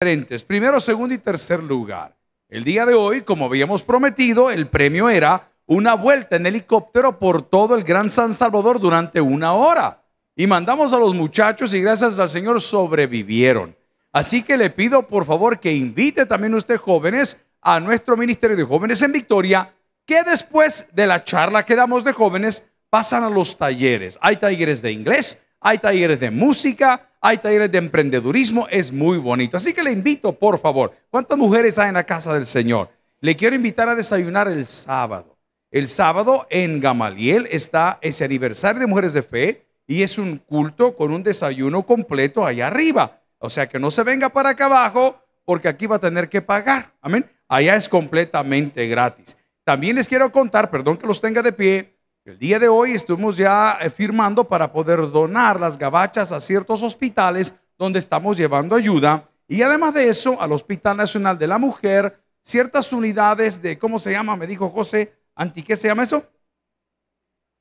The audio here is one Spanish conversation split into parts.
diferentes. Primero, segundo y tercer lugar. El día de hoy, como habíamos prometido, el premio era una vuelta en helicóptero por todo el Gran San Salvador durante una hora. Y mandamos a los muchachos y gracias al Señor sobrevivieron. Así que le pido por favor que invite también usted jóvenes a nuestro Ministerio de Jóvenes en Victoria, que después de la charla que damos de jóvenes pasan a los talleres. Hay talleres de inglés, hay talleres de música, hay talleres de emprendedurismo, es muy bonito. Así que le invito, por favor, ¿cuántas mujeres hay en la casa del Señor? Le quiero invitar a desayunar el sábado. El sábado en Gamaliel está ese aniversario de Mujeres de Fe y es un culto con un desayuno completo allá arriba. O sea que no se venga para acá abajo porque aquí va a tener que pagar. Amén. Allá es completamente gratis. También les quiero contar, perdón que los tenga de pie, el día de hoy estuvimos ya eh, firmando para poder donar las gabachas a ciertos hospitales donde estamos llevando ayuda. Y además de eso, al Hospital Nacional de la Mujer, ciertas unidades de, ¿cómo se llama? Me dijo José, ¿anti qué se llama eso?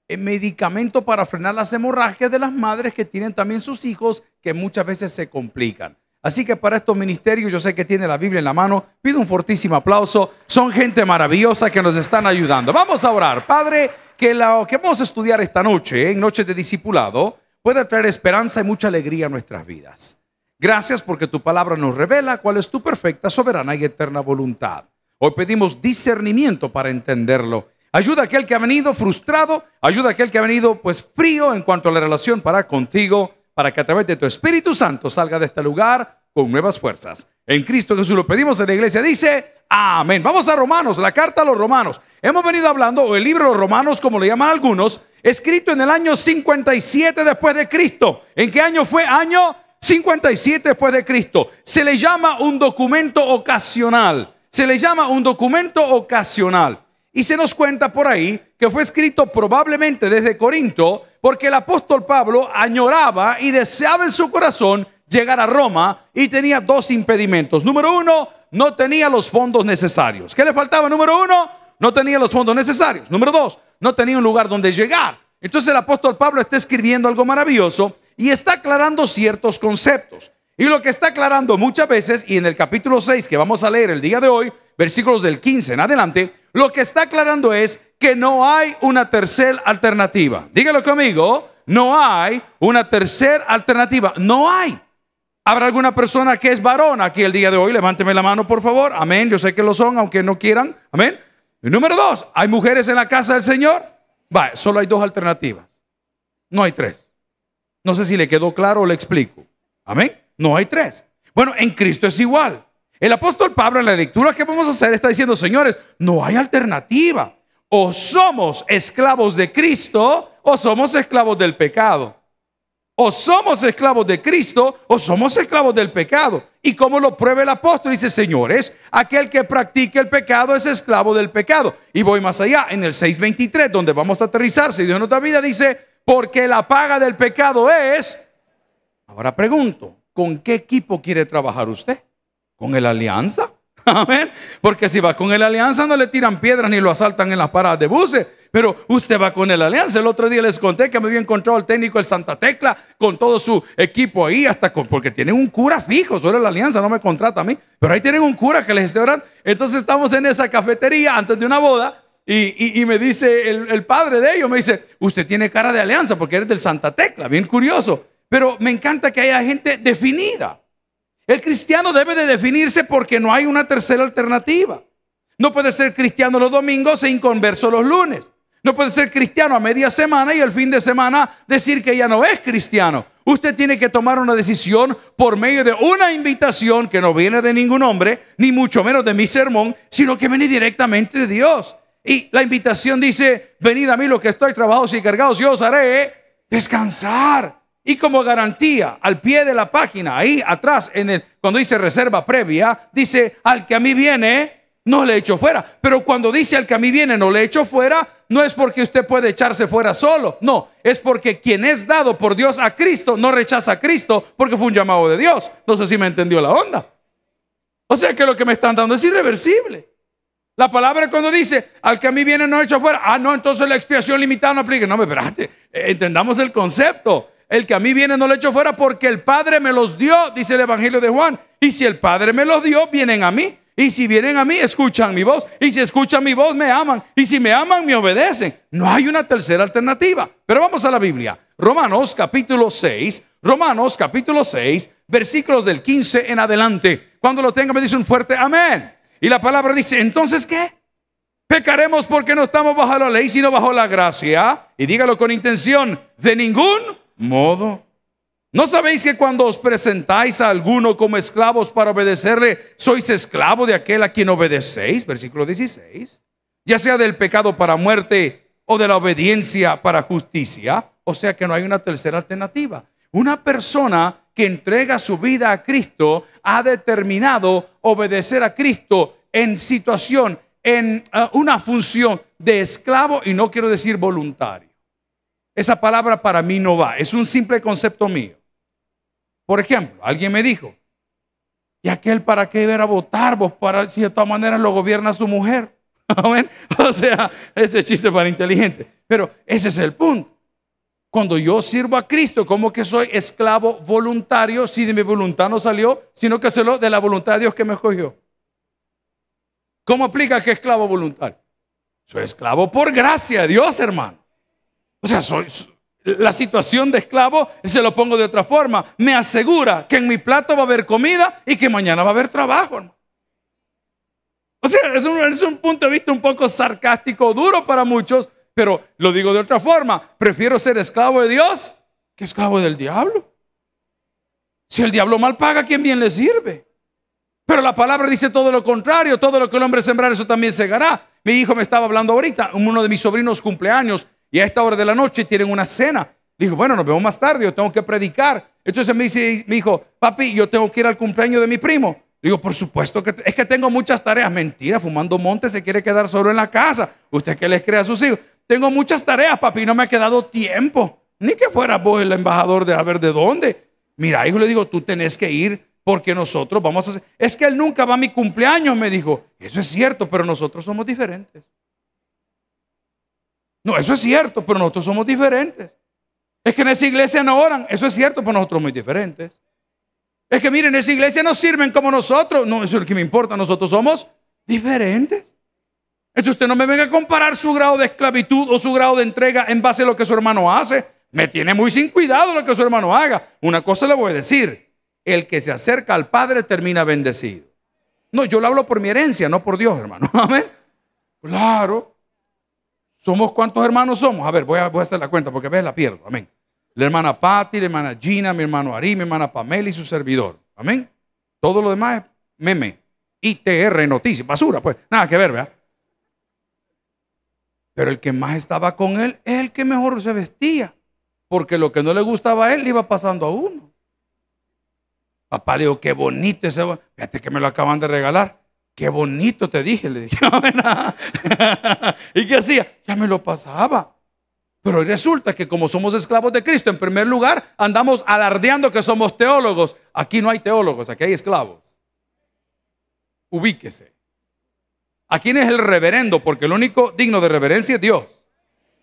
El eh, medicamento para frenar las hemorragias de las madres que tienen también sus hijos que muchas veces se complican. Así que para estos ministerios, yo sé que tiene la Biblia en la mano, pido un fortísimo aplauso. Son gente maravillosa que nos están ayudando. Vamos a orar. Padre, que lo que vamos a estudiar esta noche, ¿eh? en Noche de Discipulado, pueda traer esperanza y mucha alegría a nuestras vidas. Gracias porque tu palabra nos revela cuál es tu perfecta, soberana y eterna voluntad. Hoy pedimos discernimiento para entenderlo. Ayuda a aquel que ha venido frustrado, ayuda a aquel que ha venido pues frío en cuanto a la relación para contigo, para que a través de tu Espíritu Santo salga de este lugar con nuevas fuerzas. En Cristo Jesús lo pedimos en la iglesia. Dice, amén. Vamos a Romanos, la carta a los Romanos. Hemos venido hablando, o el libro de los Romanos, como le llaman algunos, escrito en el año 57 después de Cristo. ¿En qué año fue? Año 57 después de Cristo. Se le llama un documento ocasional. Se le llama un documento ocasional. Y se nos cuenta por ahí que fue escrito probablemente desde Corinto, porque el apóstol Pablo añoraba y deseaba en su corazón llegar a Roma y tenía dos impedimentos. Número uno, no tenía los fondos necesarios. ¿Qué le faltaba? Número uno, no tenía los fondos necesarios. Número dos, no tenía un lugar donde llegar. Entonces el apóstol Pablo está escribiendo algo maravilloso y está aclarando ciertos conceptos. Y lo que está aclarando muchas veces, y en el capítulo 6 que vamos a leer el día de hoy, versículos del 15 en adelante, lo que está aclarando es que no hay una tercera alternativa. Dígalo conmigo, no hay una tercera alternativa, no hay. ¿Habrá alguna persona que es varón aquí el día de hoy? Levánteme la mano, por favor. Amén. Yo sé que lo son, aunque no quieran. Amén. Y número dos, ¿hay mujeres en la casa del Señor? Va, solo hay dos alternativas. No hay tres. No sé si le quedó claro o le explico. Amén. No hay tres. Bueno, en Cristo es igual. El apóstol Pablo en la lectura que vamos a hacer está diciendo, señores, no hay alternativa. O somos esclavos de Cristo o somos esclavos del pecado. O somos esclavos de Cristo o somos esclavos del pecado. Y como lo prueba el apóstol, dice, señores, aquel que practique el pecado es esclavo del pecado. Y voy más allá, en el 6.23, donde vamos a aterrizar, si Dios nos da vida, dice, porque la paga del pecado es... Ahora pregunto, ¿con qué equipo quiere trabajar usted? ¿Con el alianza? Amén. Porque si va con el alianza, no le tiran piedras ni lo asaltan en las paradas de buses. Pero usted va con el alianza. El otro día les conté que me había encontrado el técnico del Santa Tecla con todo su equipo ahí, hasta porque tiene un cura fijo. Solo la alianza no me contrata a mí. Pero ahí tienen un cura que les esté orando. Entonces estamos en esa cafetería antes de una boda. Y, me dice el, el, padre de ellos, me dice, usted tiene cara de alianza porque eres del Santa Tecla, bien curioso. Pero me encanta que haya gente definida. El cristiano debe de definirse porque no hay una tercera alternativa. No puede ser cristiano los domingos e inconverso los lunes. No puede ser cristiano a media semana y el fin de semana decir que ya no es cristiano. Usted tiene que tomar una decisión por medio de una invitación que no viene de ningún hombre, ni mucho menos de mi sermón, sino que viene directamente de Dios. Y la invitación dice, venid a mí los que estoy trabajados y cargados, yo os haré descansar. Y como garantía, al pie de la página, ahí atrás, en el, cuando dice reserva previa, dice, al que a mí viene, no le echo fuera. Pero cuando dice al que a mí viene, no le echo fuera, no es porque usted puede echarse fuera solo. No, es porque quien es dado por Dios a Cristo, no rechaza a Cristo porque fue un llamado de Dios. No sé si me entendió la onda. O sea que lo que me están dando es irreversible. La palabra cuando dice, al que a mí viene no le echo fuera, ah, no, entonces la expiación limitada no aplica. No, me espérate, eh, entendamos el concepto el que a mí viene no le echo fuera porque el Padre me los dio, dice el Evangelio de Juan. Y si el Padre me los dio, vienen a mí. Y si vienen a mí, escuchan mi voz. Y si escuchan mi voz, me aman. Y si me aman, me obedecen. No hay una tercera alternativa. Pero vamos a la Biblia. Romanos capítulo 6. Romanos capítulo 6, versículos del 15 en adelante. Cuando lo tenga, me dice un fuerte amén. Y la palabra dice, entonces ¿qué? Pecaremos porque no estamos bajo la ley, sino bajo la gracia. Y dígalo con intención, de ningún modo. ¿No sabéis que cuando os presentáis a alguno como esclavos para obedecerle, sois esclavo de aquel a quien obedecéis? Versículo 16. Ya sea del pecado para muerte o de la obediencia para justicia. O sea que no hay una tercera alternativa. Una persona que entrega su vida a Cristo ha determinado obedecer a Cristo en situación, en eh, una función de esclavo y no quiero decir voluntario esa palabra para mí no va. Es un simple concepto mío. Por ejemplo, alguien me dijo, ¿y aquel para qué ver a votar vos? Para, si de todas maneras lo gobierna su mujer. O sea, ese chiste para inteligente. Pero ese es el punto. Cuando yo sirvo a Cristo, como que soy esclavo voluntario, si de mi voluntad no salió, sino que salió de la voluntad de Dios que me escogió. ¿Cómo aplica que esclavo voluntario? Soy esclavo por gracia de Dios, hermano. O sea, la situación de esclavo, se lo pongo de otra forma, me asegura que en mi plato va a haber comida y que mañana va a haber trabajo. O sea, es un, es un punto de vista un poco sarcástico, duro para muchos, pero lo digo de otra forma, prefiero ser esclavo de Dios que esclavo del diablo. Si el diablo mal paga, ¿quién bien le sirve? Pero la palabra dice todo lo contrario, todo lo que el hombre sembrar, eso también segará. Mi hijo me estaba hablando ahorita, uno de mis sobrinos cumpleaños, y a esta hora de la noche tienen una cena. dijo, bueno, nos vemos más tarde, yo tengo que predicar. Entonces me, dijo, papi, yo tengo que ir al cumpleaños de mi primo. digo, por supuesto que es que tengo muchas tareas. Mentira, fumando monte se quiere quedar solo en la casa. Usted que les crea a sus hijos. Tengo muchas tareas, papi, no me ha quedado tiempo. Ni que fuera vos el embajador de a ver de dónde. Mira, hijo, le digo, tú tenés que ir porque nosotros vamos a hacer. Es que él nunca va a mi cumpleaños, me dijo. Eso es cierto, pero nosotros somos diferentes. No, eso es cierto, pero nosotros somos diferentes. Es que en esa iglesia no oran, eso es cierto, pero nosotros somos diferentes. Es que miren, en esa iglesia no sirven como nosotros, no, eso es lo que me importa, nosotros somos diferentes. Entonces usted no me venga a comparar su grado de esclavitud o su grado de entrega en base a lo que su hermano hace. Me tiene muy sin cuidado lo que su hermano haga. Una cosa le voy a decir, el que se acerca al Padre termina bendecido. No, yo lo hablo por mi herencia, no por Dios, hermano. Amén. Claro. ¿Somos cuántos hermanos somos? A ver, voy a, hacer la cuenta porque a veces la pierdo. Amén. La hermana Patty, la hermana Gina, mi hermano Ari, mi hermana Pamela y su servidor. Amén. Todo lo demás es meme. ITR, noticias, basura, pues. Nada que ver, ¿verdad? Pero el que más estaba con él es el que mejor se vestía. Porque lo que no le gustaba a él le iba pasando a uno. Papá le dijo, qué bonito ese. Fíjate que me lo acaban de regalar. Qué bonito te dije, le dije. ¿Y qué hacía? Ya me lo pasaba. Pero resulta que como somos esclavos de Cristo, en primer lugar, andamos alardeando que somos teólogos. Aquí no hay teólogos, aquí hay esclavos. Ubíquese. ¿A quién es el reverendo? Porque el único digno de reverencia es Dios.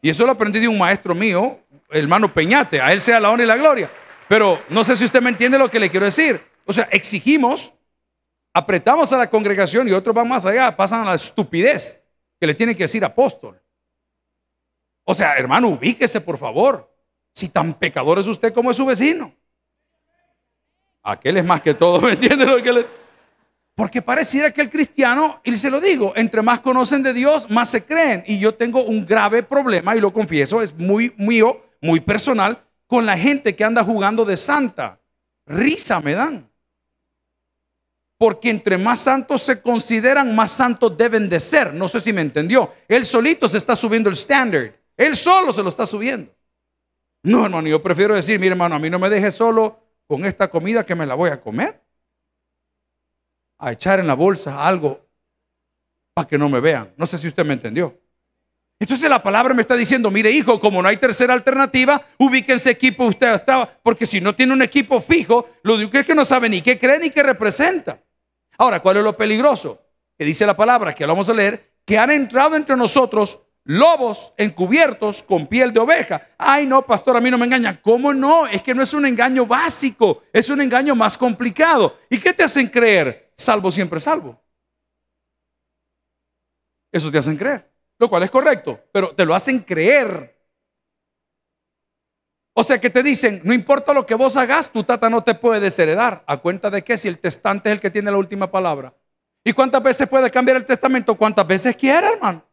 Y eso lo aprendí de un maestro mío, hermano Peñate. A él sea la honra y la gloria. Pero no sé si usted me entiende lo que le quiero decir. O sea, exigimos apretamos a la congregación y otros van más allá, pasan a la estupidez que le tienen que decir apóstol. O sea, hermano, ubíquese por favor. Si tan pecador es usted como es su vecino. Aquel es más que todo, ¿me entiende lo que le... Porque pareciera que el cristiano, y se lo digo, entre más conocen de Dios, más se creen. Y yo tengo un grave problema, y lo confieso, es muy mío, muy personal, con la gente que anda jugando de santa. Risa me dan porque entre más santos se consideran, más santos deben de ser. No sé si me entendió. Él solito se está subiendo el standard. Él solo se lo está subiendo. No, hermano, yo prefiero decir, mire, hermano, a mí no me deje solo con esta comida que me la voy a comer. A echar en la bolsa algo para que no me vean. No sé si usted me entendió. Entonces la palabra me está diciendo, mire hijo, como no hay tercera alternativa, ubíquense equipo usted estaba, porque si no tiene un equipo fijo, lo digo es que no sabe ni qué cree ni qué representa. Ahora, ¿cuál es lo peligroso? Que dice la palabra, que lo vamos a leer, que han entrado entre nosotros lobos encubiertos con piel de oveja. Ay, no, pastor, a mí no me engañan. ¿Cómo no? Es que no es un engaño básico, es un engaño más complicado. ¿Y qué te hacen creer? Salvo siempre salvo. Eso te hacen creer, lo cual es correcto, pero te lo hacen creer o sea que te dicen, no importa lo que vos hagas, tu tata no te puede desheredar. ¿A cuenta de qué? Si el testante es el que tiene la última palabra. ¿Y cuántas veces puede cambiar el testamento? ¿Cuántas veces quiera, hermano?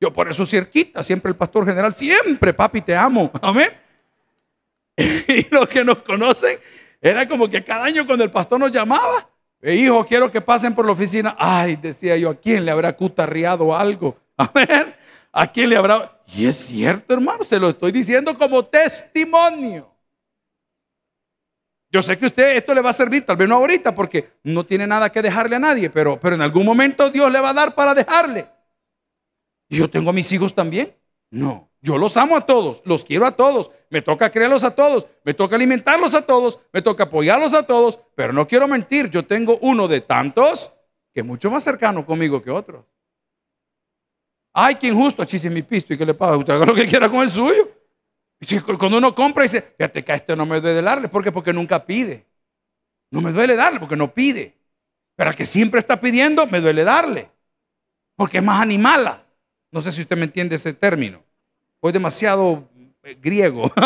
Yo por eso cerquita, siempre el pastor general, siempre, papi, te amo. Amén. Y los que nos conocen, era como que cada año cuando el pastor nos llamaba, eh, hijo, quiero que pasen por la oficina. Ay, decía yo, ¿a quién le habrá cutarriado algo? Amén. ¿A quién le habrá? Y es cierto, hermano, se lo estoy diciendo como testimonio. Yo sé que usted esto le va a servir, tal vez no ahorita, porque no tiene nada que dejarle a nadie, pero, pero en algún momento Dios le va a dar para dejarle. ¿Y yo tengo a mis hijos también? No, yo los amo a todos, los quiero a todos, me toca creerlos a todos, me toca alimentarlos a todos, me toca apoyarlos a todos, pero no quiero mentir, yo tengo uno de tantos que es mucho más cercano conmigo que otros. Ay, quien injusto, chiste mi pisto, ¿y que le paga, Usted haga lo que quiera con el suyo. cuando uno compra y dice, fíjate que a este no me duele darle, ¿por qué? Porque nunca pide. No me duele darle porque no pide. Pero al que siempre está pidiendo, me duele darle. Porque es más animala. No sé si usted me entiende ese término. Voy demasiado eh, griego.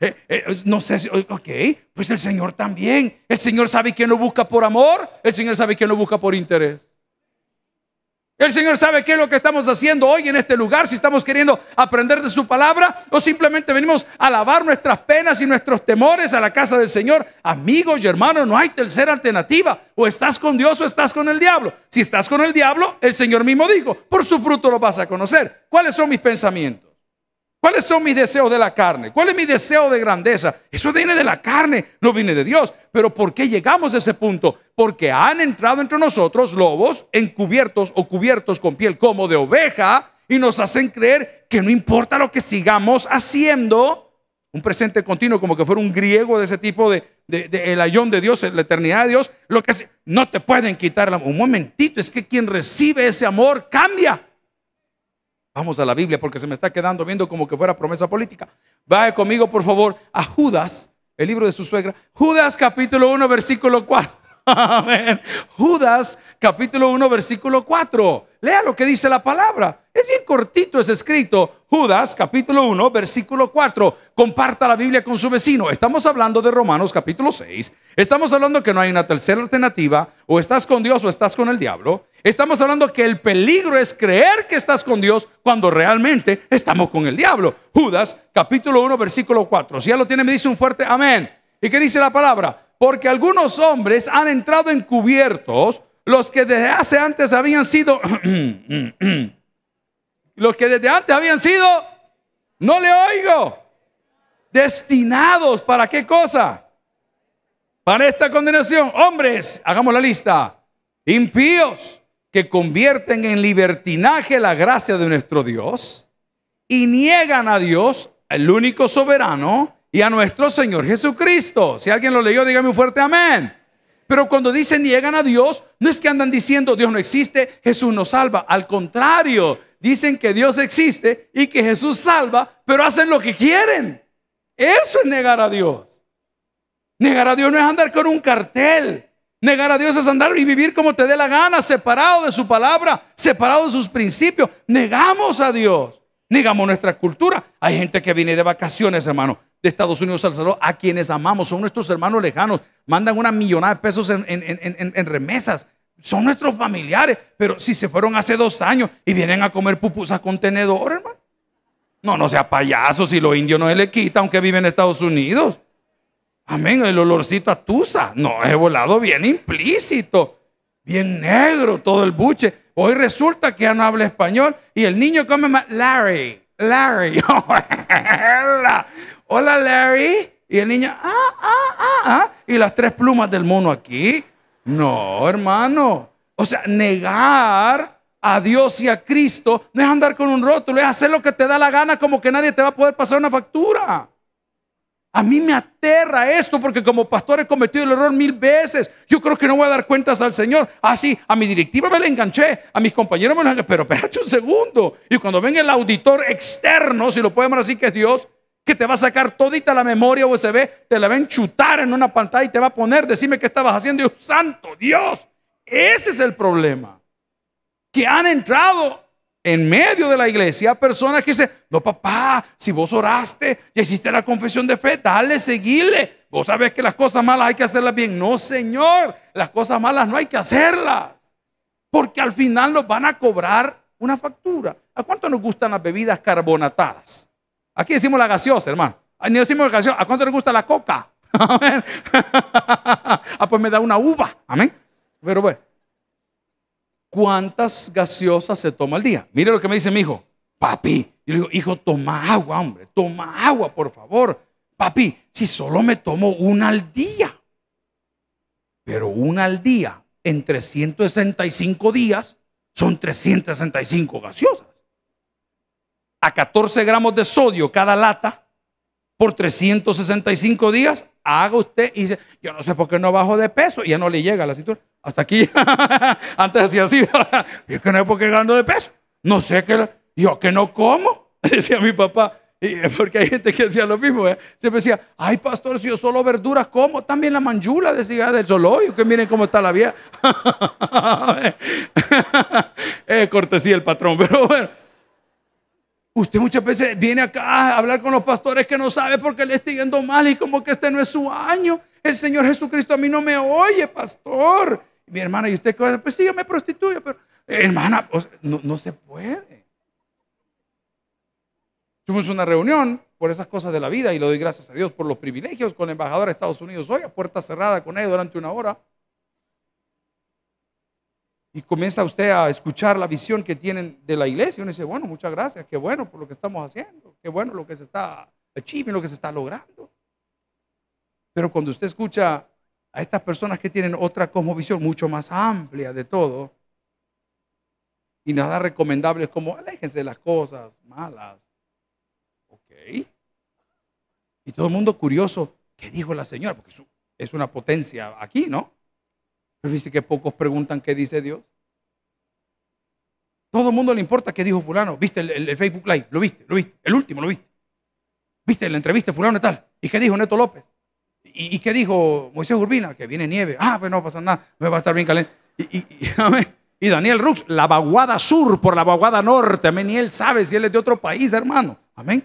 Eh, eh, no sé si, ok, pues el Señor también. El Señor sabe que no busca por amor, el Señor sabe que lo busca por interés. El Señor sabe qué es lo que estamos haciendo hoy en este lugar, si estamos queriendo aprender de su palabra o simplemente venimos a lavar nuestras penas y nuestros temores a la casa del Señor. Amigos y hermanos, no hay tercera alternativa. O estás con Dios o estás con el diablo. Si estás con el diablo, el Señor mismo dijo, por su fruto lo vas a conocer. ¿Cuáles son mis pensamientos? ¿Cuáles son mis deseos de la carne? ¿Cuál es mi deseo de grandeza? Eso viene de la carne, no viene de Dios. Pero ¿por qué llegamos a ese punto? Porque han entrado entre nosotros lobos encubiertos o cubiertos con piel como de oveja y nos hacen creer que no importa lo que sigamos haciendo, un presente continuo como que fuera un griego de ese tipo de, el ayón de Dios, la eternidad de Dios, lo que no te pueden quitar Un momentito, es que quien recibe ese amor cambia. Vamos a la Biblia porque se me está quedando viendo como que fuera promesa política. Vaya conmigo, por favor, a Judas, el libro de su suegra. Judas capítulo 1, versículo 4. Amén. Judas capítulo 1 versículo 4. Lea lo que dice la palabra. Es bien cortito es escrito. Judas capítulo 1 versículo 4. Comparta la Biblia con su vecino. Estamos hablando de Romanos capítulo 6. Estamos hablando que no hay una tercera alternativa. O estás con Dios o estás con el diablo. Estamos hablando que el peligro es creer que estás con Dios cuando realmente estamos con el diablo. Judas capítulo 1 versículo 4. Si ya lo tiene me dice un fuerte amén. ¿Y qué dice la palabra? porque algunos hombres han entrado encubiertos, los que desde hace antes habían sido, los que desde antes habían sido, no le oigo, destinados para qué cosa? Para esta condenación, hombres, hagamos la lista, impíos que convierten en libertinaje la gracia de nuestro Dios y niegan a Dios, el único soberano, y a nuestro Señor Jesucristo. Si alguien lo leyó, dígame un fuerte amén. Pero cuando dicen niegan a Dios, no es que andan diciendo Dios no existe, Jesús nos salva. Al contrario, dicen que Dios existe y que Jesús salva, pero hacen lo que quieren. Eso es negar a Dios. Negar a Dios no es andar con un cartel. Negar a Dios es andar y vivir como te dé la gana, separado de su palabra, separado de sus principios. Negamos a Dios. Negamos nuestra cultura. Hay gente que viene de vacaciones, hermano de Estados Unidos al Salvador, a quienes amamos, son nuestros hermanos lejanos, mandan una millonada de pesos en, remesas, son nuestros familiares, pero si se fueron hace dos años y vienen a comer pupusas con tenedor, hermano, no, no sea payaso, si los indios no se le quita, aunque vive en Estados Unidos. Amén, el olorcito a tusa, no, es volado bien implícito, bien negro todo el buche. Hoy resulta que ya no habla español y el niño come más. Larry, Larry. hola Larry. Y el niño, ah, ah, ah, ah. Y las tres plumas del mono aquí. No, hermano. O sea, negar a Dios y a Cristo no es andar con un rótulo, es hacer lo que te da la gana como que nadie te va a poder pasar una factura. A mí me aterra esto porque como pastor he cometido el error mil veces. Yo creo que no voy a dar cuentas al Señor. Ah, sí, a mi directiva me la enganché, a mis compañeros me la enganché, pero espérate un segundo. Y cuando ven el auditor externo, si lo podemos decir así, que es Dios, que te va a sacar todita la memoria USB, te la va a enchutar en una pantalla y te va a poner, decime qué estabas haciendo, Dios santo, Dios. Ese es el problema. Que han entrado en medio de la iglesia personas que dicen, no papá, si vos oraste y hiciste la confesión de fe, dale, seguile. Vos sabés que las cosas malas hay que hacerlas bien. No, Señor, las cosas malas no hay que hacerlas. Porque al final nos van a cobrar una factura. ¿A cuánto nos gustan las bebidas carbonatadas? Aquí decimos la gaseosa, hermano. Ni decimos la gaseosa. ¿A cuánto le gusta la coca? ver. ah, pues me da una uva. Amén. Pero bueno, ¿cuántas gaseosas se toma al día? Mire lo que me dice mi hijo. Papi. Yo le digo, hijo, toma agua, hombre. Toma agua, por favor. Papi, si solo me tomo una al día. Pero una al día en 365 días son 365 gaseosas a 14 gramos de sodio cada lata por 365 días, haga usted y dice, yo no sé por qué no bajo de peso, y ya no le llega a la cintura. Hasta aquí, antes hacía así, es que no es por qué gano de peso. No sé qué, yo que no como, decía mi papá, porque hay gente que hacía lo mismo. ¿eh? Siempre decía, ay pastor, si yo solo verduras como, también la manchula, decía del zoológico, que miren cómo está la vida eh, cortesía el patrón, pero bueno. Usted muchas veces viene acá a hablar con los pastores que no sabe porque le está yendo mal y como que este no es su año. El Señor Jesucristo a mí no me oye, pastor. Mi hermana, y usted pues sí, yo me prostituyo, pero hermana, no, se puede. Tuvimos una reunión por esas cosas de la vida y le doy gracias a Dios por los privilegios con el embajador de Estados Unidos hoy, a puerta cerrada con él durante una hora y comienza usted a escuchar la visión que tienen de la iglesia. Y uno dice, bueno, muchas gracias, qué bueno por lo que estamos haciendo, qué bueno lo que se está achieving, lo que se está logrando. Pero cuando usted escucha a estas personas que tienen otra visión mucho más amplia de todo, y nada recomendable es como aléjense de las cosas malas. Ok. Y todo el mundo curioso, ¿qué dijo la señora? Porque es una potencia aquí, ¿no? Pero que pocos preguntan qué dice Dios. Todo el mundo le importa qué dijo fulano. ¿Viste el, Facebook Live? ¿Lo viste? ¿Lo viste? El último, ¿lo viste? ¿Viste la entrevista fulano y tal? ¿Y qué dijo Neto López? ¿Y, qué dijo Moisés Urbina? Que viene nieve. Ah, pues no pasa nada. Me va a estar bien caliente. Y, y, Daniel Rux, la vaguada sur por la vaguada norte. Amén. Y él sabe si él es de otro país, hermano. Amén.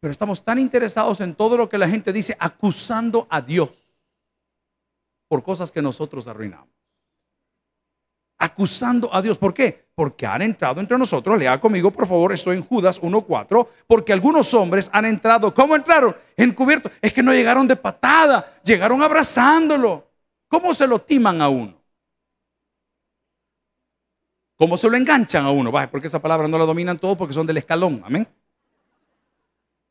Pero estamos tan interesados en todo lo que la gente dice, acusando a Dios por cosas que nosotros arruinamos. Acusando a Dios. ¿Por qué? Porque han entrado entre nosotros. Lea conmigo, por favor, estoy en Judas 1.4. Porque algunos hombres han entrado. ¿Cómo entraron? Encubierto. Es que no llegaron de patada, llegaron abrazándolo. ¿Cómo se lo timan a uno? ¿Cómo se lo enganchan a uno? Vaya, porque esa palabra no la dominan todos porque son del escalón. Amén.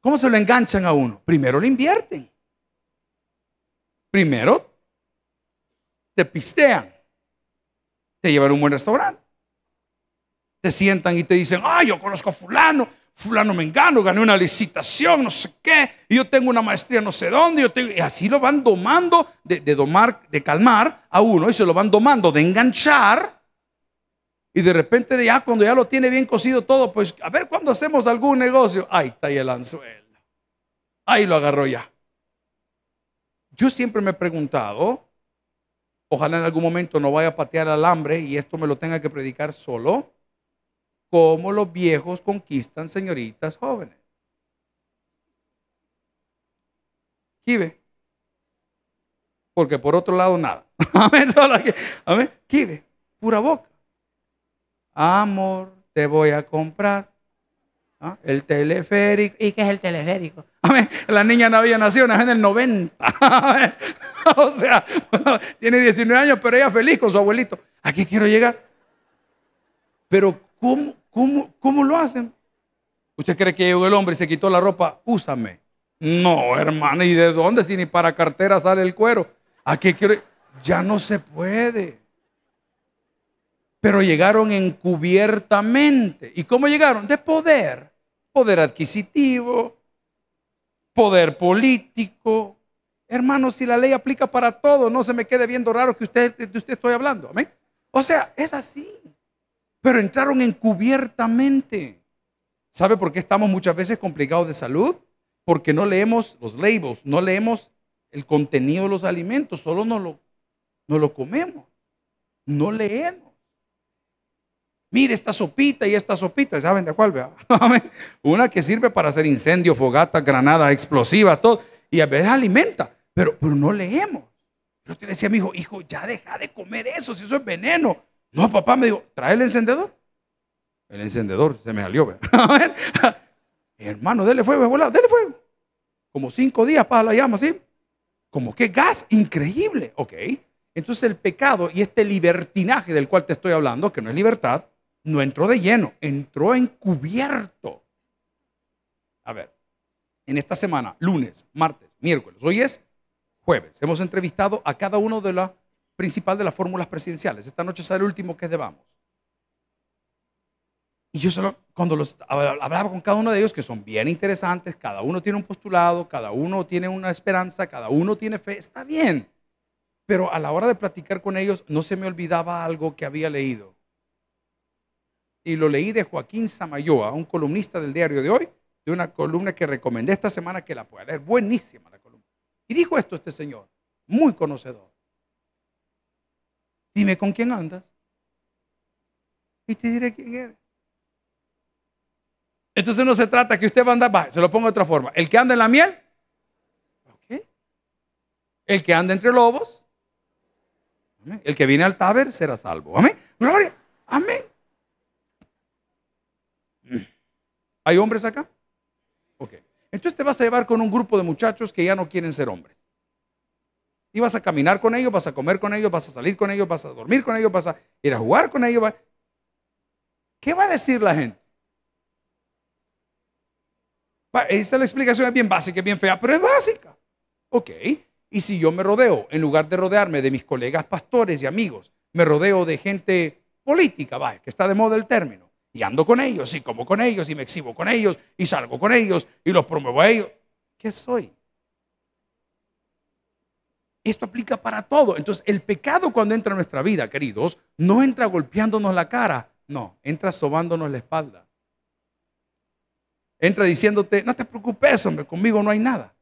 ¿Cómo se lo enganchan a uno? Primero lo invierten. Primero te pistean, te llevan a un buen restaurante, te sientan y te dicen, ¡Ay! Ah, yo conozco a fulano, fulano me engano, gané una licitación, no sé qué, y yo tengo una maestría no sé dónde, yo tengo... y así lo van domando, de, de calmar a uno, y se lo van domando, de enganchar, y de repente ya cuando ya lo tiene bien cocido todo, pues a ver cuándo hacemos algún negocio, ahí está ahí el anzuelo, ahí lo agarró ya. Yo siempre me he preguntado, Ojalá en algún momento no vaya a patear alambre y esto me lo tenga que predicar solo. Cómo los viejos conquistan señoritas jóvenes. ve? Porque por otro lado, nada. Amén. Amén. Pura boca. Amor, te voy a comprar ¿Ah? El teleférico. ¿Y qué es el teleférico? La niña no había nacido, en el 90. o sea, tiene 19 años, pero ella feliz con su abuelito. ¿A qué quiero llegar? Pero ¿cómo, cómo, cómo lo hacen? ¿Usted cree que llegó el hombre y se quitó la ropa? Úsame. No, hermano, ¿y de dónde? Si ni para cartera sale el cuero. ¿A qué quiero? Ya no se puede pero llegaron encubiertamente. ¿Y cómo llegaron? De poder, poder adquisitivo, poder político. Hermanos, si la ley aplica para todo, no se me quede viendo raro que usted, de usted estoy hablando. O sea, es así. Pero entraron encubiertamente. ¿Sabe por qué estamos muchas veces complicados de salud? Porque no leemos los labels, no leemos el contenido de los alimentos, solo no lo, nos lo comemos. No leemos. Mire esta sopita y esta sopita, ¿saben de cuál? Una que sirve para hacer incendio, fogata, granada, explosiva, todo. Y a veces alimenta, pero, pero no leemos. Yo te decía a mi hijo, hijo, ya deja de comer eso, si eso es veneno. No, papá me dijo, trae el encendedor. El encendedor se me salió. Hermano, dele fuego, dele fuego. Como cinco días para la llama, así Como que gas, increíble. Ok. Entonces el pecado y este libertinaje del cual te estoy hablando, que no es libertad, no entró de lleno, entró encubierto. A ver, en esta semana, lunes, martes, miércoles, hoy es jueves, hemos entrevistado a cada uno de las principales de las fórmulas presidenciales. Esta noche es el último que es Y yo solo, cuando los, hablaba con cada uno de ellos, que son bien interesantes, cada uno tiene un postulado, cada uno tiene una esperanza, cada uno tiene fe, está bien. Pero a la hora de platicar con ellos, no se me olvidaba algo que había leído y lo leí de Joaquín Samayoa, un columnista del diario de hoy, de una columna que recomendé esta semana que la pueda leer. Buenísima la columna. Y dijo esto este señor, muy conocedor. Dime con quién andas y te diré quién eres. Entonces no se trata que usted va a andar, se lo pongo de otra forma. El que anda en la miel, el que anda entre lobos, el que viene al taber será salvo. Amén. Gloria, amén. ¿Hay hombres acá? Ok. Entonces te vas a llevar con un grupo de muchachos que ya no quieren ser hombres. Y vas a caminar con ellos, vas a comer con ellos, vas a salir con ellos, vas a dormir con ellos, vas a ir a jugar con ellos. ¿Qué va a decir la gente? Esa es la explicación, es bien básica, es bien fea, pero es básica. Ok. Y si yo me rodeo, en lugar de rodearme de mis colegas pastores y amigos, me rodeo de gente política, vaya, que está de moda el término y ando con ellos y como con ellos y me exhibo con ellos y salgo con ellos y los promuevo a ellos. ¿Qué soy? Esto aplica para todo. Entonces, el pecado cuando entra en nuestra vida, queridos, no entra golpeándonos la cara, no, entra sobándonos la espalda. Entra diciéndote, no te preocupes, hombre, conmigo no hay nada.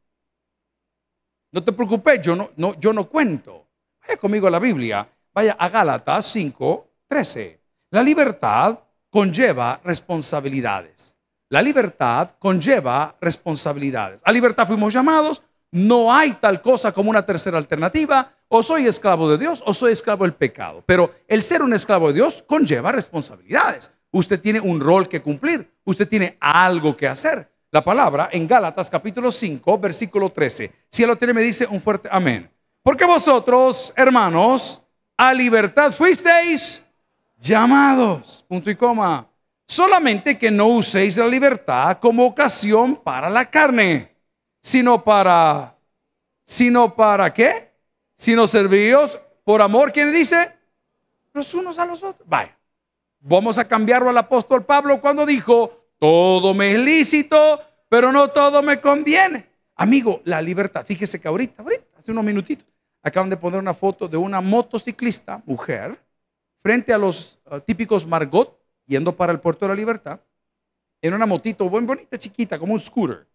No te preocupes, yo no, no, yo no cuento. Vaya conmigo a la Biblia, vaya a Gálatas 5, 13. La libertad conlleva responsabilidades. La libertad conlleva responsabilidades. A libertad fuimos llamados, no hay tal cosa como una tercera alternativa, o soy esclavo de Dios o soy esclavo del pecado. Pero el ser un esclavo de Dios conlleva responsabilidades. Usted tiene un rol que cumplir, usted tiene algo que hacer. La palabra en Gálatas capítulo 5, versículo 13. Si él lo tiene, me dice un fuerte amén. Porque vosotros, hermanos, a libertad fuisteis llamados. Punto y coma. Solamente que no uséis la libertad como ocasión para la carne, sino para, sino para qué? Sino servíos por amor, ¿quién dice? Los unos a los otros. Vaya, vamos a cambiarlo al apóstol Pablo cuando dijo, todo me es lícito, pero no todo me conviene. Amigo, la libertad, fíjese que ahorita, ahorita, hace unos minutitos, acaban de poner una foto de una motociclista, mujer, frente a los eh, típicos Margot, yendo para el puerto de la libertad, en una motito buen bonita, chiquita, como un scooter.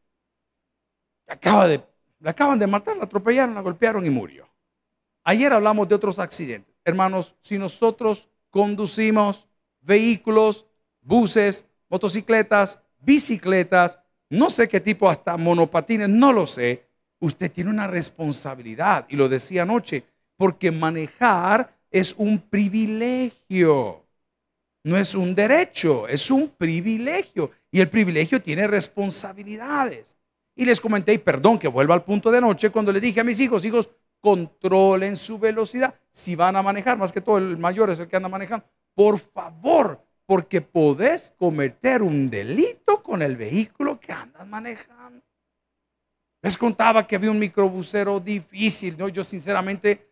Acaba de, la acaban de matar, la atropellaron, la golpearon y murió. Ayer hablamos de otros accidentes. Hermanos, si nosotros conducimos vehículos, buses, motocicletas, bicicletas, no sé qué tipo, hasta monopatines, no lo sé. Usted tiene una responsabilidad, y lo decía anoche, porque manejar es un privilegio. No es un derecho, es un privilegio. Y el privilegio tiene responsabilidades. Y les comenté, y perdón que vuelva al punto de noche, cuando les dije a mis hijos, hijos, controlen su velocidad. Si van a manejar, más que todo el mayor es el que anda manejando, por favor, porque podés cometer un delito con el vehículo que andas manejando. Les contaba que había un microbusero difícil, ¿no? Yo sinceramente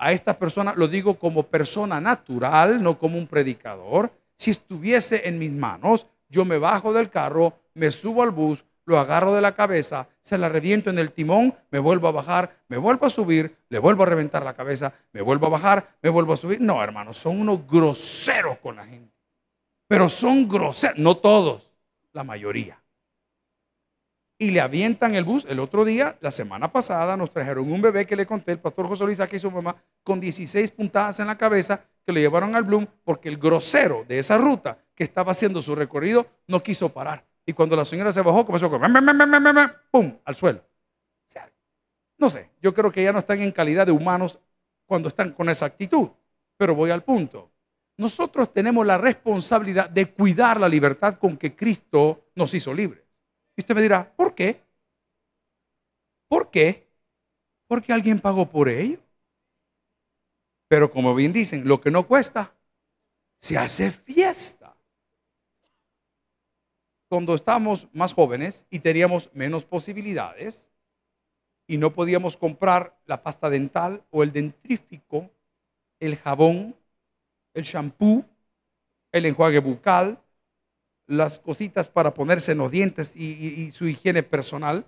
a estas personas, lo digo como persona natural, no como un predicador, si estuviese en mis manos, yo me bajo del carro, me subo al bus, lo agarro de la cabeza, se la reviento en el timón, me vuelvo a bajar, me vuelvo a subir, le vuelvo a reventar la cabeza, me vuelvo a bajar, me vuelvo a subir. No, hermanos, son unos groseros con la gente. Pero son groseros, no todos, la mayoría y le avientan el bus. El otro día, la semana pasada, nos trajeron un bebé que le conté, el pastor José Luis aquí y su mamá, con 16 puntadas en la cabeza que le llevaron al Bloom porque el grosero de esa ruta que estaba haciendo su recorrido no quiso parar. Y cuando la señora se bajó, comenzó con ¡pum! al suelo. O sea, no sé, yo creo que ya no están en calidad de humanos cuando están con esa actitud. Pero voy al punto. Nosotros tenemos la responsabilidad de cuidar la libertad con que Cristo nos hizo libres usted me dirá, ¿por qué? ¿Por qué? Porque alguien pagó por ello. Pero como bien dicen, lo que no cuesta, se hace fiesta. Cuando estábamos más jóvenes y teníamos menos posibilidades y no podíamos comprar la pasta dental o el dentrífico, el jabón, el shampoo, el enjuague bucal, las cositas para ponerse en los dientes y, su higiene personal,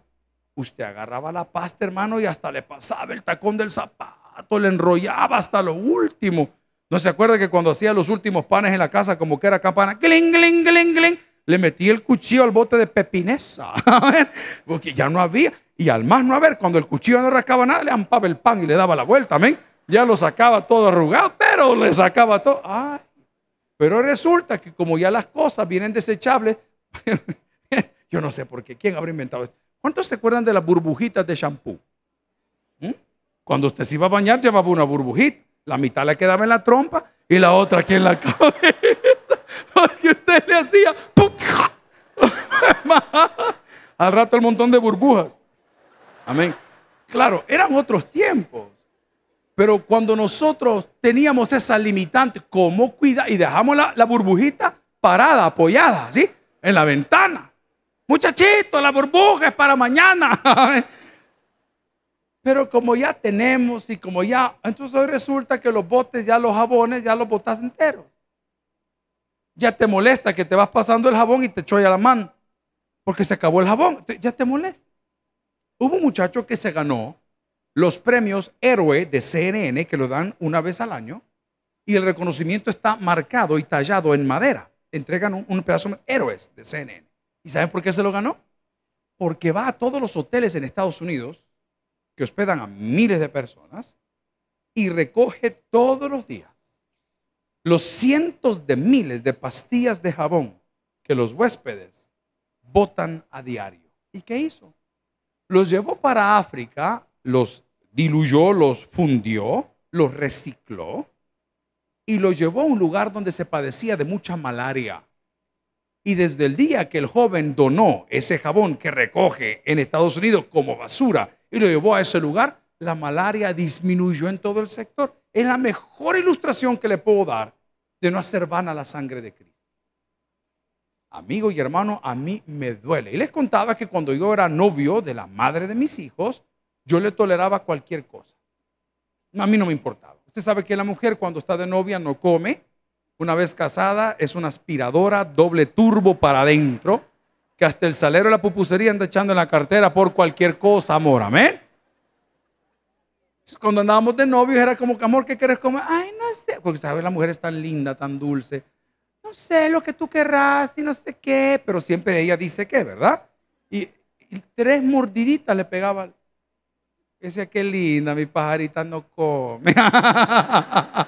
usted agarraba la pasta, hermano, y hasta le pasaba el tacón del zapato, le enrollaba hasta lo último. ¿No se acuerda que cuando hacía los últimos panes en la casa, como que era campana, le metía el cuchillo al bote de pepinesa, porque ya no había. Y al más no haber, cuando el cuchillo no rascaba nada, le ampaba el pan y le daba la vuelta, amén. Ya lo sacaba todo arrugado, pero le sacaba todo. Ay, pero resulta que como ya las cosas vienen desechables, yo no sé por qué, ¿quién habrá inventado esto? ¿Cuántos se acuerdan de las burbujitas de shampoo? ¿Mm? Cuando usted se iba a bañar llevaba una burbujita, la mitad le quedaba en la trompa y la otra aquí en la cabeza, porque usted le hacía... Al rato el montón de burbujas. Amén. Claro, eran otros tiempos. Pero cuando nosotros teníamos esa limitante, ¿cómo cuida? Y dejamos la, burbujita parada, apoyada, ¿sí? En la ventana. Muchachito, la burbuja es para mañana. Pero como ya tenemos y como ya, entonces hoy resulta que los botes, ya los jabones, ya los botas enteros. Ya te molesta que te vas pasando el jabón y te choya la mano, porque se acabó el jabón. Ya te molesta. Hubo un muchacho que se ganó los premios Héroe de CNN, que lo dan una vez al año, y el reconocimiento está marcado y tallado en madera. Entregan un, pedazo de héroes de CNN. ¿Y saben por qué se lo ganó? Porque va a todos los hoteles en Estados Unidos que hospedan a miles de personas y recoge todos los días los cientos de miles de pastillas de jabón que los huéspedes botan a diario. ¿Y qué hizo? Los llevó para África los diluyó, los fundió, los recicló y los llevó a un lugar donde se padecía de mucha malaria. Y desde el día que el joven donó ese jabón que recoge en Estados Unidos como basura y lo llevó a ese lugar, la malaria disminuyó en todo el sector. Es la mejor ilustración que le puedo dar de no hacer vana la sangre de Cristo. Amigo y hermano, a mí me duele. Y les contaba que cuando yo era novio de la madre de mis hijos, yo le toleraba cualquier cosa. A mí no me importaba. Usted sabe que la mujer cuando está de novia no come. Una vez casada es una aspiradora doble turbo para adentro que hasta el salero de la pupusería anda echando en la cartera por cualquier cosa, amor, amén. Cuando andábamos de novios era como, amor, ¿qué quieres comer? Ay, no sé, porque sabe, la mujer es tan linda, tan dulce. No sé lo que tú querrás y no sé qué, pero siempre ella dice qué, ¿verdad? Y, y tres mordiditas le pegaba ese qué linda, mi pajarita no come. Más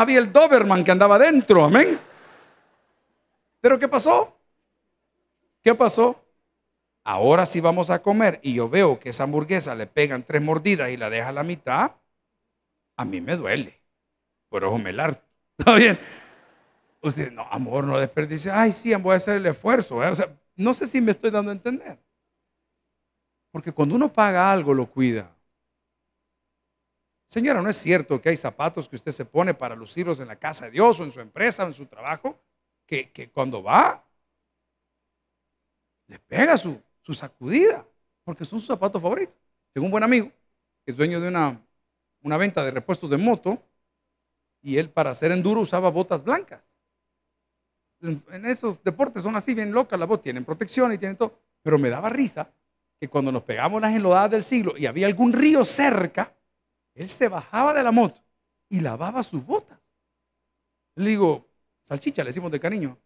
había el Doberman que andaba adentro, amén. Pero ¿qué pasó? ¿Qué pasó? Ahora sí vamos a comer y yo veo que esa hamburguesa le pegan tres mordidas y la deja a la mitad. A mí me duele. Por ojo me largo. ¿Está bien? Usted, no, amor, no desperdicie. Ay, sí, voy a hacer el esfuerzo. ¿eh? O sea, no sé si me estoy dando a entender. Porque cuando uno paga algo, lo cuida. Señora, ¿no es cierto que hay zapatos que usted se pone para lucirlos en la casa de Dios o en su empresa o en su trabajo? Que, cuando va, le pega su, sacudida, porque son sus zapatos favoritos. Tengo un buen amigo que es dueño de una, venta de repuestos de moto y él para hacer enduro usaba botas blancas. En, esos deportes son así bien locas las botas, tienen protección y tienen todo. Pero me daba risa que cuando nos pegamos las enlodadas del siglo y había algún río cerca, él se bajaba de la moto y lavaba sus botas. Le digo, salchicha, le decimos de cariño.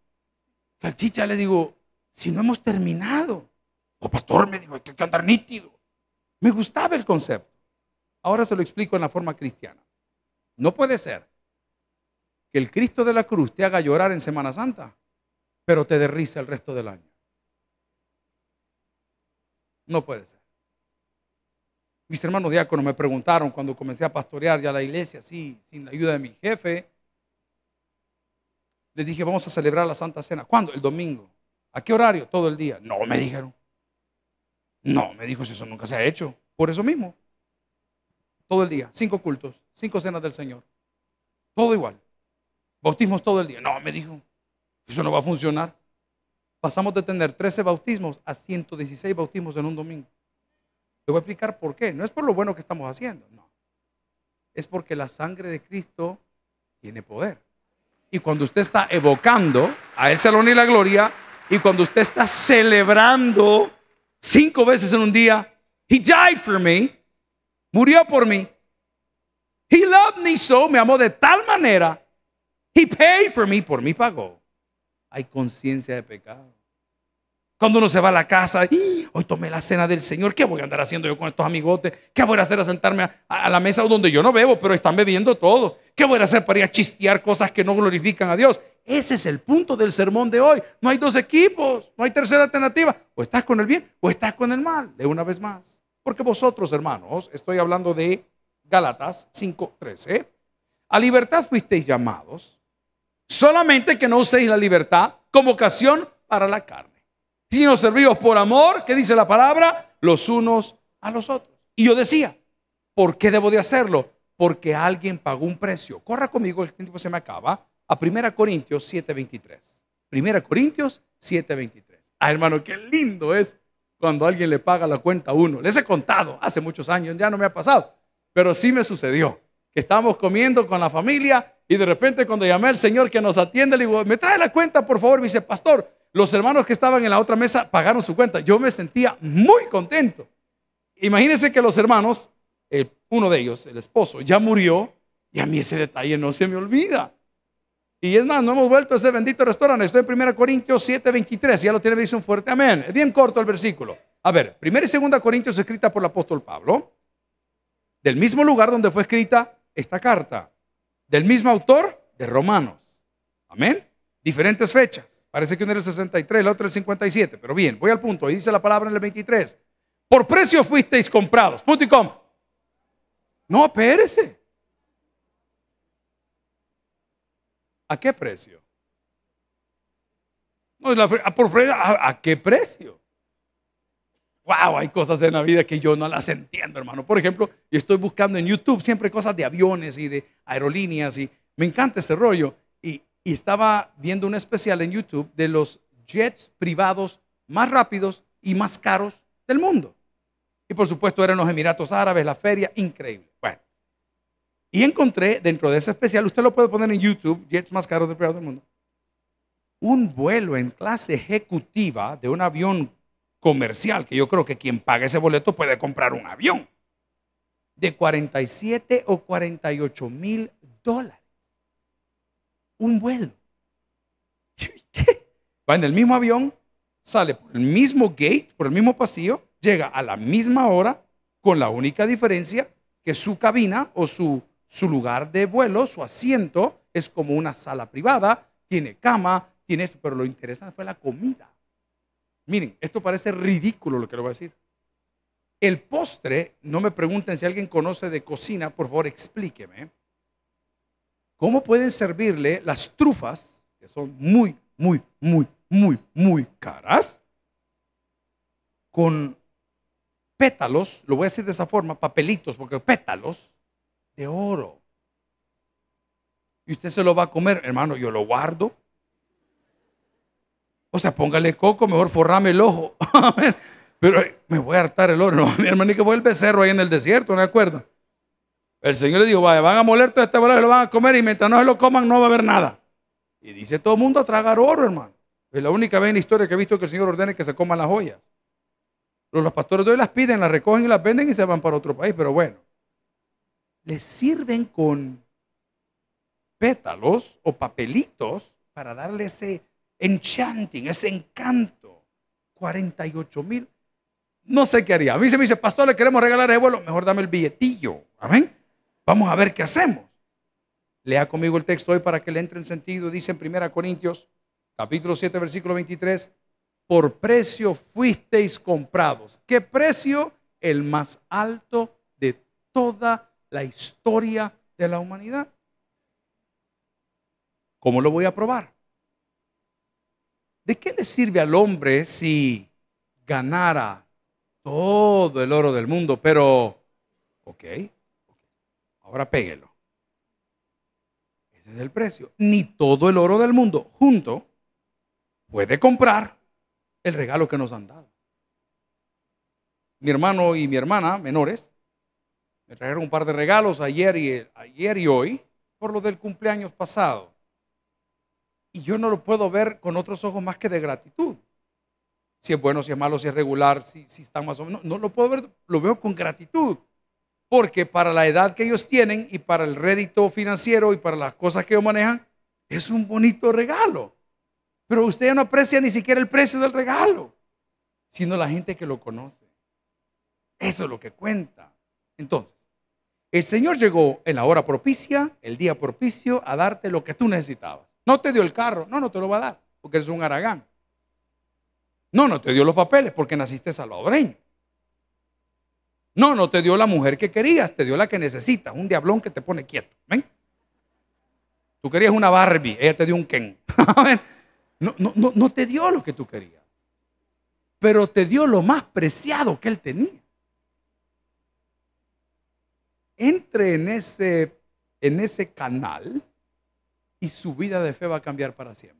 Salchicha, le digo, si no hemos terminado. O oh, pastor, me dijo, hay que andar nítido. Me gustaba el concepto. Ahora se lo explico en la forma cristiana. No puede ser que el Cristo de la cruz te haga llorar en Semana Santa, pero te derriza el resto del año. No puede ser. Mis hermanos diáconos me preguntaron cuando comencé a pastorear ya la iglesia, así, sin la ayuda de mi jefe. Les dije, vamos a celebrar la Santa Cena. ¿Cuándo? El domingo. ¿A qué horario? Todo el día. No, me dijeron. No, me dijo, eso nunca se ha hecho. Por eso mismo. Todo el día. Cinco cultos, cinco cenas del Señor. Todo igual. Bautismos todo el día. No, me dijo, eso no va a funcionar. Pasamos de tener 13 bautismos a 116 bautismos en un domingo. Te voy a explicar por qué. No es por lo bueno que estamos haciendo, no. Es porque la sangre de Cristo tiene poder. Y cuando usted está evocando a el salón y la gloria, y cuando usted está celebrando cinco veces en un día, He died for me, murió por mí. He loved me so, me amó de tal manera. He paid for me, por mí pagó. Hay conciencia de pecado. Cuando uno se va a la casa, y hoy tomé la cena del Señor, ¿qué voy a andar haciendo yo con estos amigotes? ¿Qué voy a hacer a sentarme a, la mesa donde yo no bebo, pero están bebiendo todo? ¿Qué voy a hacer para ir a chistear cosas que no glorifican a Dios? Ese es el punto del sermón de hoy. No hay dos equipos, no hay tercera alternativa. O estás con el bien o estás con el mal, de una vez más. Porque vosotros, hermanos, estoy hablando de Galatas 5:13, a libertad fuisteis llamados, solamente que no uséis la libertad como ocasión para la carne nos servimos por amor, ¿qué dice la palabra, los unos a los otros. Y yo decía, ¿por qué debo de hacerlo? Porque alguien pagó un precio. Corra conmigo, el tiempo se me acaba, a 1 Corintios 7:23. 1 Corintios 7:23. Ah, hermano, qué lindo es cuando alguien le paga la cuenta a uno. Les he contado hace muchos años, ya no me ha pasado, pero sí me sucedió. Que estábamos comiendo con la familia y de repente cuando llamé al Señor que nos atiende, le digo, me trae la cuenta, por favor, me dice, pastor, los hermanos que estaban en la otra mesa pagaron su cuenta. Yo me sentía muy contento. Imagínense que los hermanos, uno de ellos, el esposo, ya murió y a mí ese detalle no se me olvida. Y es más, no hemos vuelto a ese bendito restaurante. Estoy en 1 Corintios 7, 23. Ya lo tiene, me dice un fuerte amén. Es bien corto el versículo. A ver, 1 y 2 Corintios escrita por el apóstol Pablo, del mismo lugar donde fue escrita esta carta, del mismo autor de Romanos. Amén. Diferentes fechas. Parece que uno era el 63, el otro el 57, pero bien, voy al punto. Ahí dice la palabra en el 23. Por precio fuisteis comprados. Punto y coma. No, espérese. ¿A qué precio? No, a, ah, por, ah, ¿a, qué precio? Wow, hay cosas en la vida que yo no las entiendo, hermano. Por ejemplo, yo estoy buscando en YouTube siempre cosas de aviones y de aerolíneas y me encanta ese rollo y estaba viendo un especial en YouTube de los jets privados más rápidos y más caros del mundo. Y por supuesto eran los Emiratos Árabes, la feria, increíble. Bueno, y encontré dentro de ese especial, usted lo puede poner en YouTube, jets más caros del del mundo, un vuelo en clase ejecutiva de un avión comercial, que yo creo que quien pague ese boleto puede comprar un avión, de 47 o 48 mil dólares un vuelo. Va en el mismo avión, sale por el mismo gate, por el mismo pasillo, llega a la misma hora, con la única diferencia que su cabina o su, su lugar de vuelo, su asiento, es como una sala privada, tiene cama, tiene esto, pero lo interesante fue la comida. Miren, esto parece ridículo lo que le voy a decir. El postre, no me pregunten si alguien conoce de cocina, por favor explíqueme. ¿Cómo pueden servirle las trufas, que son muy, muy, muy, muy, muy caras, con pétalos, lo voy a decir de esa forma, papelitos, porque pétalos de oro? Y usted se lo va a comer, hermano, yo lo guardo. O sea, póngale coco, mejor forrame el ojo. Pero me voy a hartar el oro. No, mi que fue el becerro ahí en el desierto, ¿no acuerdo? El Señor le dijo, vaya, van a moler todo este y lo van a comer y mientras no se lo coman no va a haber nada. Y dice todo el mundo a tragar oro, hermano. Es la única vez en la historia que he visto que el Señor ordene que se coman las joyas. Los, pastores de hoy las piden, las recogen y las venden y se van para otro país, pero bueno. Les sirven con pétalos o papelitos para darle ese enchanting, ese encanto. 48 mil. No sé qué haría. A mí se me dice, pastor, le queremos regalar el vuelo. Mejor dame el billetillo. Amén. Vamos a ver qué hacemos. Lea conmigo el texto hoy para que le entre en sentido. Dice en 1 Corintios, capítulo 7, versículo 23, por precio fuisteis comprados. ¿Qué precio? El más alto de toda la historia de la humanidad. ¿Cómo lo voy a probar? ¿De qué le sirve al hombre si ganara todo el oro del mundo? Pero, ok, Ahora péguelo. Ese es el precio. Ni todo el oro del mundo junto puede comprar el regalo que nos han dado. Mi hermano y mi hermana, menores, me trajeron un par de regalos ayer y, ayer y hoy por lo del cumpleaños pasado. Y yo no lo puedo ver con otros ojos más que de gratitud. Si es bueno, si es malo, si es regular, si, está más o menos. no lo puedo ver, lo veo con gratitud porque para la edad que ellos tienen y para el rédito financiero y para las cosas que ellos manejan, es un bonito regalo. Pero usted no aprecia ni siquiera el precio del regalo, sino la gente que lo conoce. Eso es lo que cuenta. Entonces, el Señor llegó en la hora propicia, el día propicio, a darte lo que tú necesitabas. No te dio el carro, no, no te lo va a dar, porque eres un aragán. No, no te dio los papeles, porque naciste salvadoreño. No, no te dio la mujer que querías, te dio la que necesitas, un diablón que te pone quieto. ¿Ven? Tú querías una Barbie, ella te dio un Ken. no, te dio lo que tú querías, pero te dio lo más preciado que él tenía. Entre en ese, en ese canal y su vida de fe va a cambiar para siempre.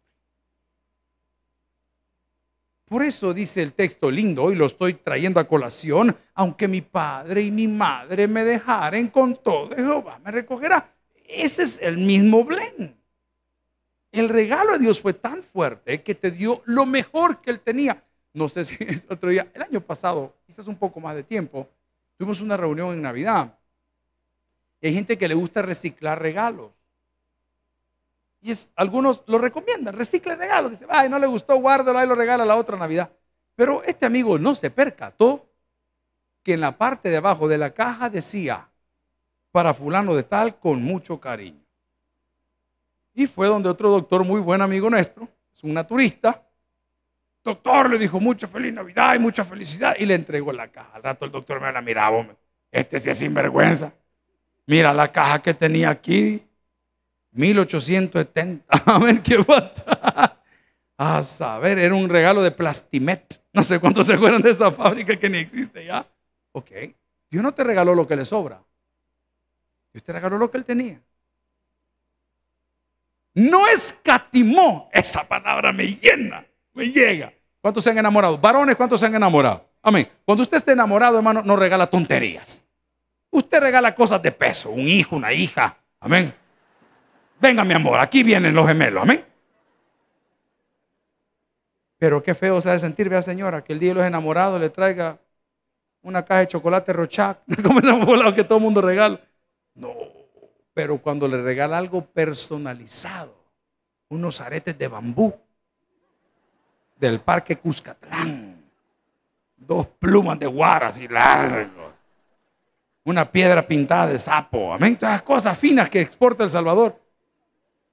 Por eso dice el texto lindo, y lo estoy trayendo a colación, aunque mi padre y mi madre me dejaren con todo, Jehová me recogerá. Ese es el mismo blend. El regalo de Dios fue tan fuerte que te dio lo mejor que él tenía. No sé si el otro día, el año pasado, quizás un poco más de tiempo, tuvimos una reunión en Navidad. hay gente que le gusta reciclar regalos. Y algunos lo recomiendan, recicla el regalo. Dice, ay, no le gustó, guárdalo, ahí lo regala la otra Navidad. Pero este amigo no se percató que en la parte de abajo de la caja decía, para fulano de tal, con mucho cariño. Y fue donde otro doctor, muy buen amigo nuestro, es un naturista, doctor le dijo, mucha feliz Navidad y mucha felicidad, y le entregó la caja. Al rato el doctor me la miraba, este sí es sinvergüenza. Mira la caja que tenía aquí, 1870. A ver qué guata. A saber, era un regalo de Plastimet. No sé cuántos se acuerdan de esa fábrica que ni existe ya. Ok. Dios no te regaló lo que le sobra. Dios te regaló lo que él tenía. No escatimó. Esa palabra me llena, me llega. ¿Cuántos se han enamorado? Varones, ¿cuántos se han enamorado? Amén. Cuando usted esté enamorado, hermano, no regala tonterías. Usted regala cosas de peso, un hijo, una hija. Amén. Venga, mi amor, aquí vienen los gemelos, amén. Pero qué feo se ha de sentir, vea señora, que el día de los enamorados le traiga una caja de chocolate rochac, como que todo el mundo regala. No, pero cuando le regala algo personalizado, unos aretes de bambú del Parque Cuscatlán, dos plumas de guaras y largos una piedra pintada de sapo, amén, todas las cosas finas que exporta El Salvador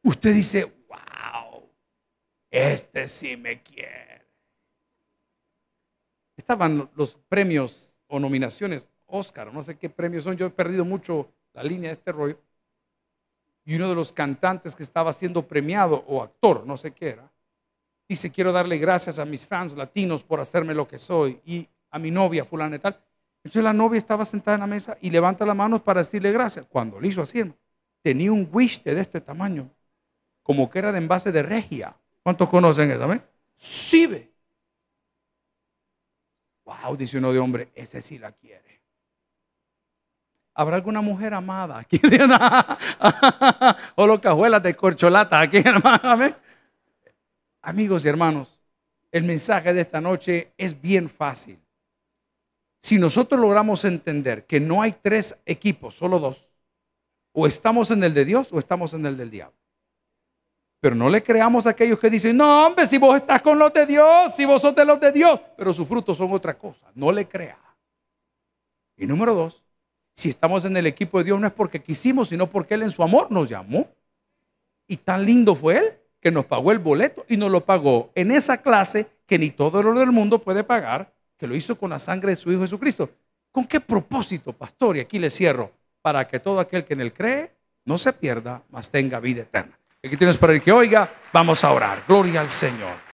usted dice, wow, este sí me quiere. Estaban los premios o nominaciones Oscar, no sé qué premios son, yo he perdido mucho la línea de este rollo. Y uno de los cantantes que estaba siendo premiado o actor, no sé qué era, dice, quiero darle gracias a mis fans latinos por hacerme lo que soy y a mi novia fulana y tal. Entonces la novia estaba sentada en la mesa y levanta las manos para decirle gracias. Cuando lo hizo así, tenía un wish de este tamaño como que era de envase de regia. ¿Cuántos conocen eso? Sí, Sibe. Wow, dice uno de hombre, ese sí la quiere. ¿Habrá alguna mujer amada aquí? Ah, o oh, los cajuelas de corcholata aquí, hermano. Amigos y hermanos, el mensaje de esta noche es bien fácil. Si nosotros logramos entender que no hay tres equipos, solo dos, o estamos en el de Dios o estamos en el del diablo. Pero no le creamos a aquellos que dicen, no, hombre, si vos estás con los de Dios, si vos sos de los de Dios, pero sus frutos son otra cosa. No le crea. Y número dos, si estamos en el equipo de Dios no es porque quisimos, sino porque Él en su amor nos llamó. Y tan lindo fue Él que nos pagó el boleto y nos lo pagó en esa clase que ni todo el del mundo puede pagar, que lo hizo con la sangre de su Hijo Jesucristo. ¿Con qué propósito, pastor? Y aquí le cierro, para que todo aquel que en Él cree no se pierda, mas tenga vida eterna. Aquí tienes para el que oiga, vamos a orar. Gloria al Señor.